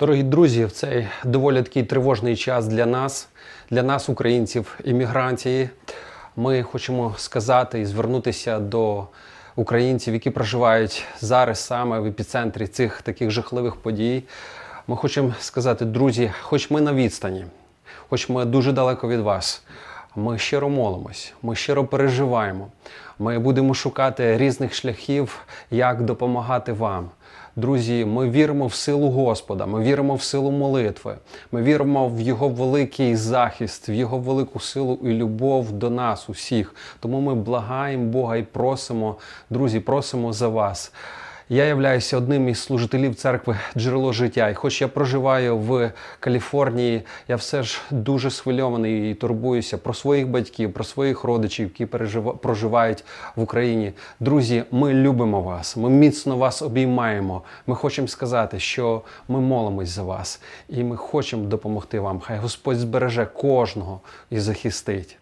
Дорогі друзі, в цей доволі такий тривожний час для нас, для нас, українців іммігрантів. Ми хочемо сказати і звернутися до українців, які проживають зараз саме в епіцентрі цих таких жахливих подій. Ми хочемо сказати, друзі, хоч ми на відстані, хоч ми дуже далеко від вас, ми щиро молимось, ми щиро переживаємо. Ми будемо шукати різних шляхів, як допомагати вам. Друзі, ми віримо в силу Господа, ми віримо в силу молитви, ми віримо в Його великий захист, в Його велику силу і любов до нас усіх. Тому ми благаємо Бога і просимо, друзі, просимо за вас. Я являюся одним із служителів церкви джерело життя. І хоч я проживаю в Каліфорнії, я все ж дуже схвильований і турбуюся про своїх батьків, про своїх родичів, які пережив... проживають в Україні. Друзі, ми любимо вас, ми міцно вас обіймаємо. Ми хочемо сказати, що ми молимось за вас, і ми хочемо допомогти вам. Хай Господь збереже кожного і захистить.